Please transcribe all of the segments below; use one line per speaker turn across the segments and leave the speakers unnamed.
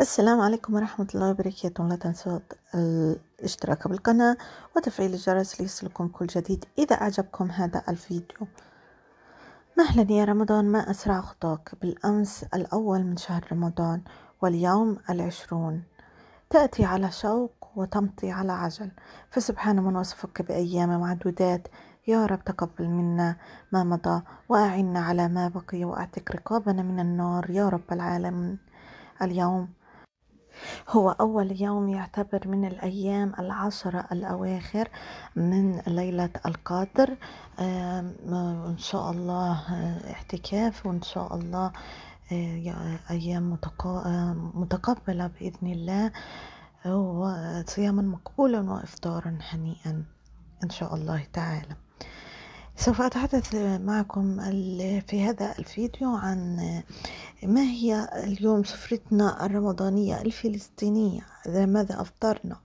السلام عليكم ورحمة الله وبركاته لا تنسوا الاشتراك بالقناة وتفعيل الجرس ليصلكم كل جديد إذا أعجبكم هذا الفيديو مهلا يا رمضان ما أسرع خطاك بالأمس الأول من شهر رمضان واليوم العشرون تأتي على شوق وتمطي على عجل فسبحان من وصفك بأيام معدودات يا رب تقبل منا ما مضى وأعنا على ما بقي وأعتق رقابنا من النار يا رب العالمين اليوم هو أول يوم يعتبر من الأيام العشرة الأواخر من ليلة القدر إن شاء الله آه، احتكاف وإن شاء الله آه، أيام آه، متقبلة بإذن الله وصياما مقبولا وإفطارا هنيئا إن شاء الله تعالى سوف أتحدث معكم في هذا الفيديو عن ما هي اليوم سفرتنا الرمضانية الفلسطينية ماذا أفطرنا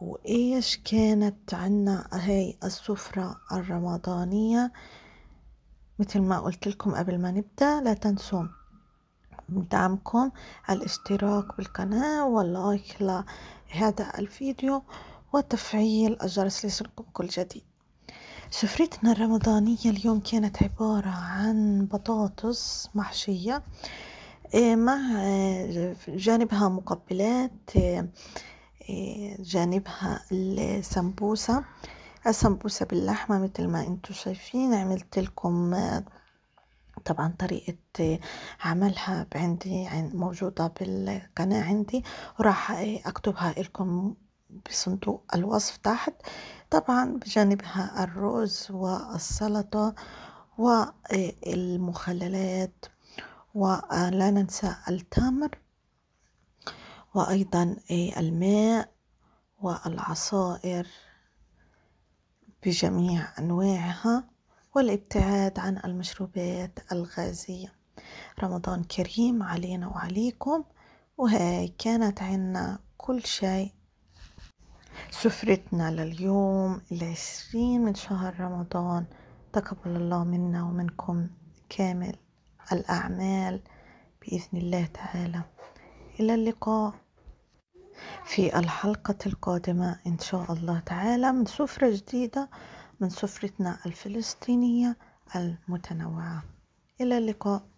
وإيش كانت عنا هاي السفرة الرمضانية مثل ما قلت لكم قبل ما نبدأ لا تنسوا دعمكم الاشتراك بالقناة واللايك لهذا الفيديو وتفعيل الجرس ليصلكم كل جديد سفرتنا الرمضانية اليوم كانت عبارة عن بطاطس محشية آه، مع آه، جانبها مقبلات آه، جانبها السمبوسة السمبوسة باللحمة مثل ما انتم شايفين عملت لكم طبعا طريقة عملها عندي موجودة بالقناة عندي وراح اكتبها لكم بصندوق الوصف تحت طبعا بجانبها الرز والسلطة والمخللات ولا ننسى التمر وأيضا الماء والعصائر بجميع أنواعها والابتعاد عن المشروبات الغازية رمضان كريم علينا وعليكم وهاي كانت عنا كل شيء سفرتنا لليوم العشرين من شهر رمضان تقبل الله منا ومنكم كامل الأعمال بإذن الله تعالى إلى اللقاء في الحلقة القادمة إن شاء الله تعالى من سفرة جديدة من سفرتنا الفلسطينية المتنوعة إلى اللقاء